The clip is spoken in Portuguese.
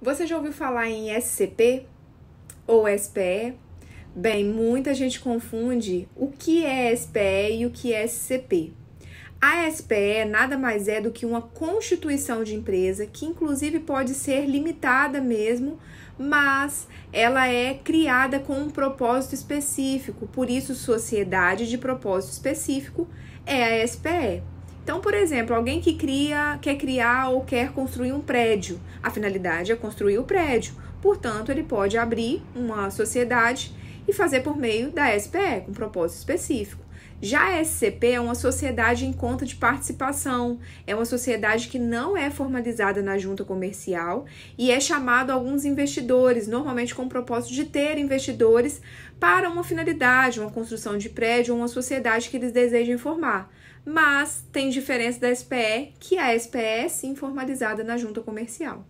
Você já ouviu falar em SCP ou SPE? Bem, muita gente confunde o que é SPE e o que é SCP. A SPE nada mais é do que uma constituição de empresa que, inclusive, pode ser limitada mesmo, mas ela é criada com um propósito específico, por isso, sociedade de propósito específico é a SPE. Então, por exemplo, alguém que cria, quer criar ou quer construir um prédio. A finalidade é construir o prédio. Portanto, ele pode abrir uma sociedade e fazer por meio da SPE, com propósito específico. Já a SCP é uma sociedade em conta de participação, é uma sociedade que não é formalizada na junta comercial e é chamado a alguns investidores, normalmente com o propósito de ter investidores para uma finalidade, uma construção de prédio ou uma sociedade que eles desejem formar. Mas tem diferença da SPE, que a SPE é sim formalizada na junta comercial.